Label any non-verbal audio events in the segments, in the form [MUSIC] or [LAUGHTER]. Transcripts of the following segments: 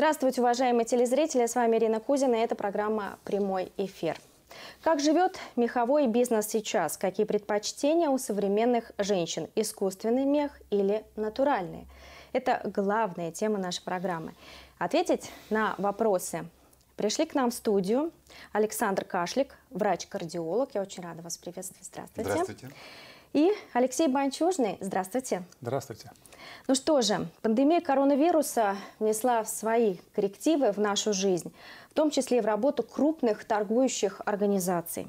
Здравствуйте, уважаемые телезрители. С вами Ирина Кузина. И это программа «Прямой эфир». Как живет меховой бизнес сейчас? Какие предпочтения у современных женщин? Искусственный мех или натуральный? Это главная тема нашей программы. Ответить на вопросы пришли к нам в студию Александр Кашлик, врач-кардиолог. Я очень рада вас приветствовать. Здравствуйте. Здравствуйте. И Алексей Банчужный. Здравствуйте. Здравствуйте. Ну что же, пандемия коронавируса внесла свои коррективы в нашу жизнь, в том числе и в работу крупных торгующих организаций.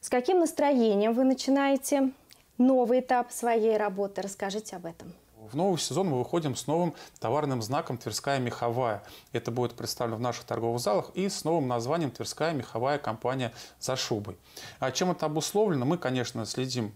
С каким настроением вы начинаете новый этап своей работы? Расскажите об этом. В новый сезон мы выходим с новым товарным знаком «Тверская меховая». Это будет представлено в наших торговых залах и с новым названием «Тверская меховая компания за шубой». А чем это обусловлено? Мы, конечно, следим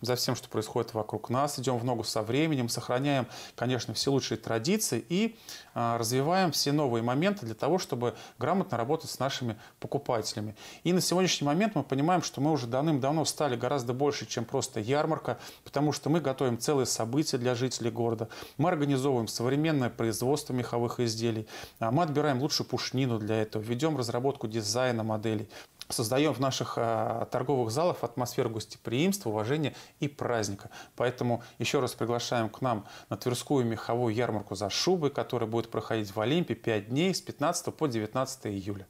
за всем, что происходит вокруг нас, идем в ногу со временем, сохраняем, конечно, все лучшие традиции и э, развиваем все новые моменты для того, чтобы грамотно работать с нашими покупателями. И на сегодняшний момент мы понимаем, что мы уже давным-давно стали гораздо больше, чем просто ярмарка, потому что мы готовим целые события для жителей города, мы организовываем современное производство меховых изделий, а мы отбираем лучшую пушнину для этого, ведем разработку дизайна моделей, создаем в наших э, торговых залах атмосферу гостеприимства, уважения и праздника. Поэтому еще раз приглашаем к нам на Тверскую меховую ярмарку за шубы, которая будет проходить в Олимпе 5 дней с 15 по 19 июля.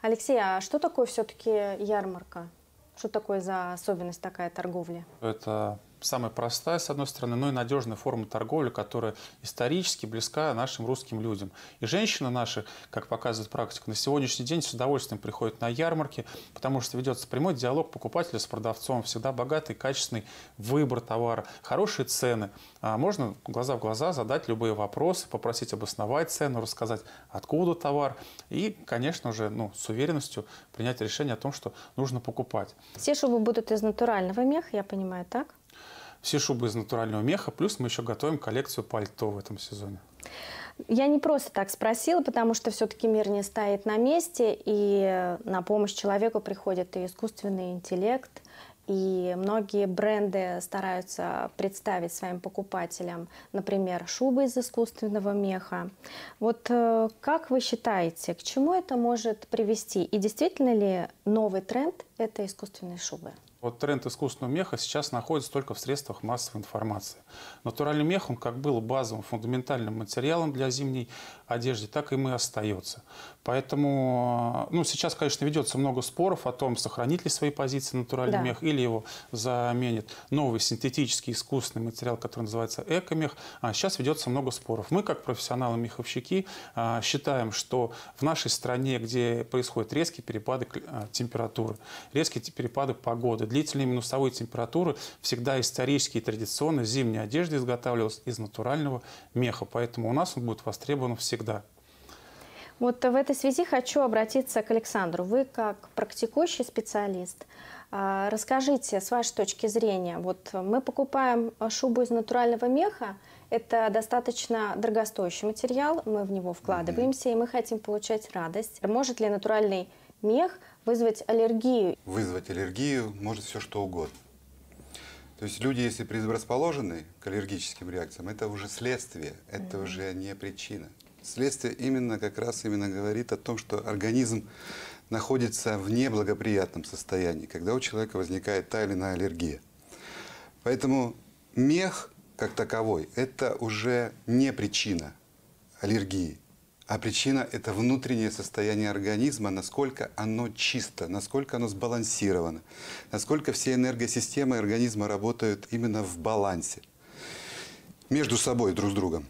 Алексей, а что такое все-таки ярмарка? Что такое за особенность такая торговли? Это самая простая, с одной стороны, но и надежная форма торговли, которая исторически близка нашим русским людям. И женщины наши, как показывает практика, на сегодняшний день с удовольствием приходят на ярмарки, потому что ведется прямой диалог покупателя с продавцом, всегда богатый, качественный выбор товара, хорошие цены. А можно глаза в глаза задать любые вопросы, попросить обосновать цену, рассказать, откуда товар, и, конечно же, ну, с уверенностью принять решение о том, что нужно покупать. Все шубы будут из натурального меха, я понимаю, так? Все шубы из натурального меха, плюс мы еще готовим коллекцию пальто в этом сезоне. Я не просто так спросила, потому что все-таки мир не стоит на месте, и на помощь человеку приходит и искусственный интеллект, и многие бренды стараются представить своим покупателям, например, шубы из искусственного меха. Вот э, как вы считаете, к чему это может привести? И действительно ли новый тренд – это искусственные шубы? Вот тренд искусственного меха сейчас находится только в средствах массовой информации. Натуральный мех, он как был базовым, фундаментальным материалом для зимней одежды, так и мы остается. Поэтому, ну, сейчас, конечно, ведется много споров о том, сохранить ли свои позиции натуральный да. мех или его заменит новый синтетический искусственный материал, который называется экомех. А сейчас ведется много споров. Мы, как профессионалы-меховщики, а, считаем, что в нашей стране, где происходят резкие перепады а, температуры, резкие перепады погоды, длительной минусовой температуры всегда исторически и традиционно зимняя одежда изготавливалась из натурального меха, поэтому у нас он будет востребован всегда. Вот в этой связи хочу обратиться к Александру. Вы как практикующий специалист, а, расскажите с вашей точки зрения, вот мы покупаем шубу из натурального меха, это достаточно дорогостоящий материал, мы в него вкладываемся, и мы хотим получать радость. Может ли натуральный мех вызвать аллергию. Вызвать аллергию может все что угодно. То есть люди, если предрасположены к аллергическим реакциям, это уже следствие, это mm-hmm. уже не причина. Следствие именно как раз именно говорит о том, что организм находится в неблагоприятном состоянии, когда у человека возникает та или иная аллергия. Поэтому мех как таковой – это уже не причина аллергии. А причина – это внутреннее состояние организма, насколько оно чисто, насколько оно сбалансировано, насколько все энергосистемы организма работают именно в балансе между собой, друг с другом.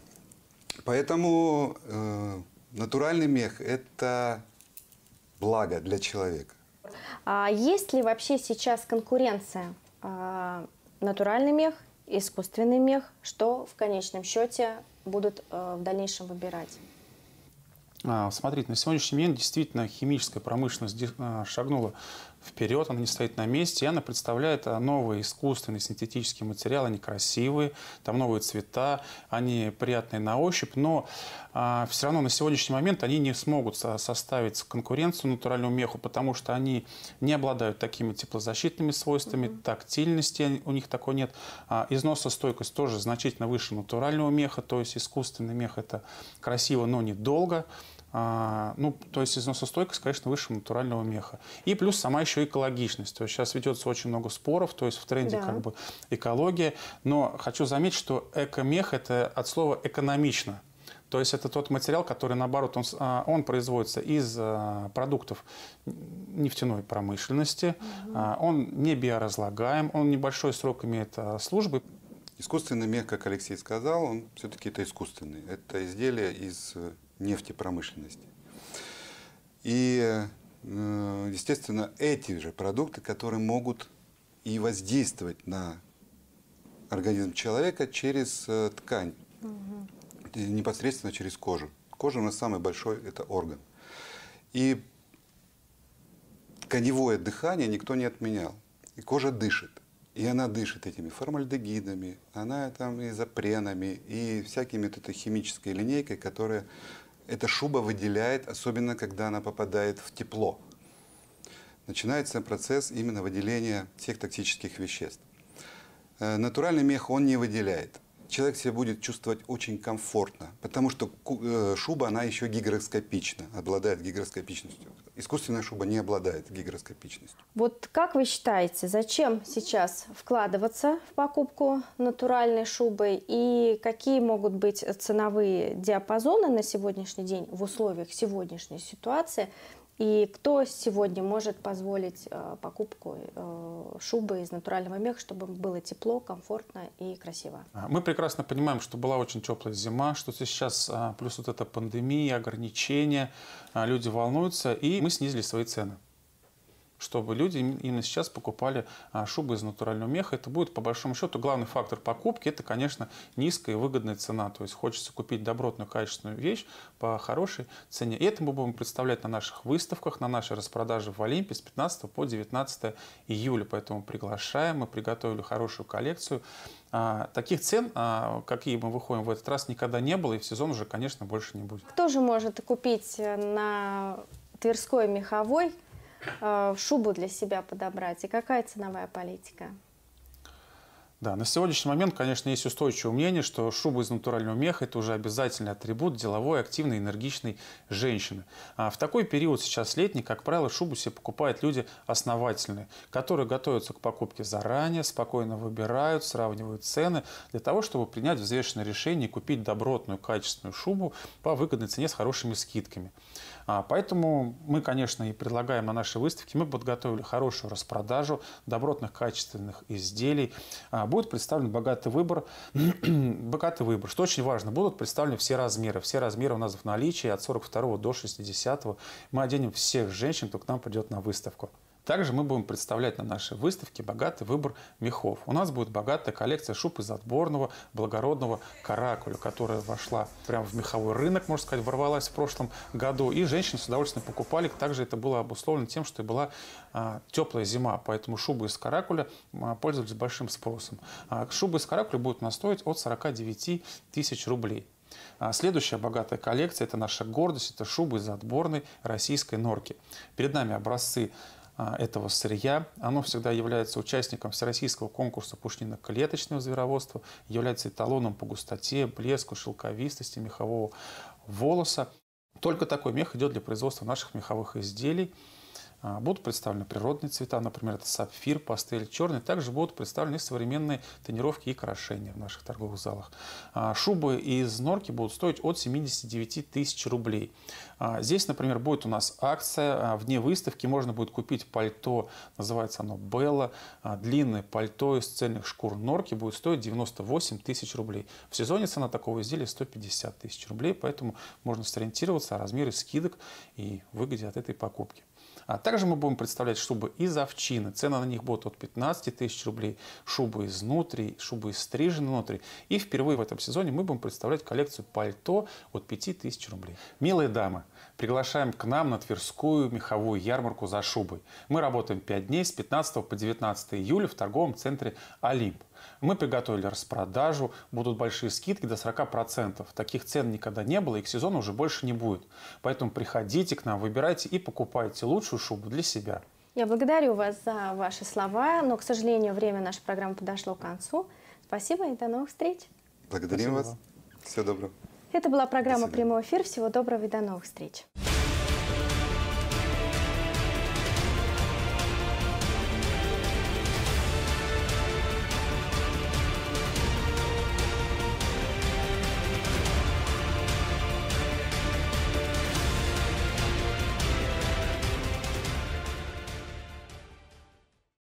Поэтому э, натуральный мех – это благо для человека. А есть ли вообще сейчас конкуренция? А, натуральный мех, искусственный мех, что в конечном счете будут э, в дальнейшем выбирать? А, смотрите, на сегодняшний момент действительно химическая промышленность а, шагнула вперед, она не стоит на месте, и она представляет а, новые искусственные синтетические материалы, они красивые, там новые цвета, они приятные на ощупь, но все равно на сегодняшний момент они не смогут составить конкуренцию натуральному меху, потому что они не обладают такими теплозащитными свойствами, mm-hmm. тактильности у них такой нет, износостойкость тоже значительно выше натурального меха, то есть искусственный мех это красиво, но недолго. долго а, ну, то есть износостойкость, конечно, выше натурального меха. И плюс сама еще экологичность. То есть сейчас ведется очень много споров, то есть в тренде да. как бы экология. Но хочу заметить, что эко-мех – это от слова «экономично». То есть это тот материал, который, наоборот, он, а, он производится из а, продуктов нефтяной промышленности, угу. он не биоразлагаем, он небольшой срок имеет службы. Искусственный мех, как Алексей сказал, он все-таки это искусственный. Это изделие из нефтепромышленности. И, э, естественно, эти же продукты, которые могут и воздействовать на организм человека через э, ткань, угу. непосредственно через кожу. Кожа у нас самый большой это орган. И коневое дыхание никто не отменял. И кожа дышит. И она дышит этими формальдегидами, она там изопренами и всякими вот этой химической линейкой, которая эта шуба выделяет, особенно когда она попадает в тепло. Начинается процесс именно выделения всех токсических веществ. Э, натуральный мех он не выделяет человек себя будет чувствовать очень комфортно, потому что э, шуба, она еще гигроскопична, обладает гигроскопичностью. Искусственная шуба не обладает гигроскопичностью. Вот как вы считаете, зачем сейчас вкладываться в покупку натуральной шубы и какие могут быть ценовые диапазоны на сегодняшний день в условиях сегодняшней ситуации и кто сегодня может позволить э, покупку э, шубы из натурального меха, чтобы было тепло, комфортно и красиво? А, мы прекрасно понимаем, что была очень теплая зима, что сейчас а, плюс вот эта пандемия, ограничения, а, люди волнуются, и мы снизили свои цены чтобы люди именно сейчас покупали а, шубы из натурального меха. Это будет, по большому счету, главный фактор покупки. Это, конечно, низкая и выгодная цена. То есть хочется купить добротную, качественную вещь по хорошей цене. И это мы будем представлять на наших выставках, на нашей распродаже в Олимпе с 15 по 19 июля. Поэтому приглашаем. Мы приготовили хорошую коллекцию. А, таких цен, а, какие мы выходим в этот раз, никогда не было, и в сезон уже, конечно, больше не будет. Кто же может купить э, на Тверской меховой Э, шубу для себя подобрать и какая ценовая политика? Да, на сегодняшний момент, конечно, есть устойчивое мнение, что шуба из натурального меха – это уже обязательный атрибут деловой, активной, энергичной женщины. А в такой период сейчас летний, как правило, шубу себе покупают люди основательные, которые готовятся к покупке заранее, спокойно выбирают, сравнивают цены для того, чтобы принять взвешенное решение и купить добротную, качественную шубу по выгодной цене с хорошими скидками. А поэтому мы, конечно, и предлагаем на нашей выставке, мы подготовили хорошую распродажу добротных, качественных изделий. А, будет представлен богатый выбор, [CLEARS THROAT] богатый выбор, что очень важно, будут представлены все размеры. Все размеры у нас в наличии от 42 до 60. Мы оденем всех женщин, кто к нам придет на выставку. Также мы будем представлять на нашей выставке богатый выбор мехов. У нас будет богатая коллекция шуб из отборного благородного каракуля, которая вошла прямо в меховой рынок, можно сказать, ворвалась в прошлом году. И женщины с удовольствием покупали. Также это было обусловлено тем, что была а, теплая зима, поэтому шубы из каракуля а, пользовались большим спросом. А, шубы из каракуля будут у нас стоить от 49 тысяч рублей. А, следующая богатая коллекция – это наша гордость, это шубы из отборной российской норки. Перед нами образцы а, этого сырья. Оно всегда является участником всероссийского конкурса пушнинно-клеточного звероводства, является эталоном по густоте, блеску, шелковистости мехового волоса. Только такой мех идет для производства наших меховых изделий. А, будут представлены природные цвета, например, это сапфир, пастель, черный. Также будут представлены современные тонировки и украшения в наших торговых залах. А, шубы из норки будут стоить от 79 тысяч рублей. А, здесь, например, будет у нас акция. Вне выставки можно будет купить пальто, называется оно Белла. Длинное пальто из цельных шкур норки будет стоить 98 тысяч рублей. В сезоне цена такого изделия 150 тысяч рублей, поэтому можно сориентироваться о размере скидок и выгоде от этой покупки. А также мы будем представлять шубы из овчины. Цены на них будут от 15 тысяч рублей. Шубы изнутри, шубы из стрижен внутри. И впервые в этом сезоне мы будем представлять коллекцию пальто от 5 тысяч рублей. Милые дамы, приглашаем к нам на Тверскую меховую ярмарку за шубой. Мы работаем 5 дней с 15 по 19 июля в торговом центре «Олимп». Мы приготовили распродажу, будут большие скидки до 40%. Таких цен никогда не было и к сезону уже больше не будет. Поэтому приходите к нам, выбирайте и покупайте лучшую шубу для себя. Я благодарю вас за ваши слова, но, к сожалению, время нашей программы подошло к концу. Спасибо и до новых встреч. Благодарим Спасибо. вас. Всего доброго. Это была программа «Прямой эфир». Всего доброго и до новых встреч.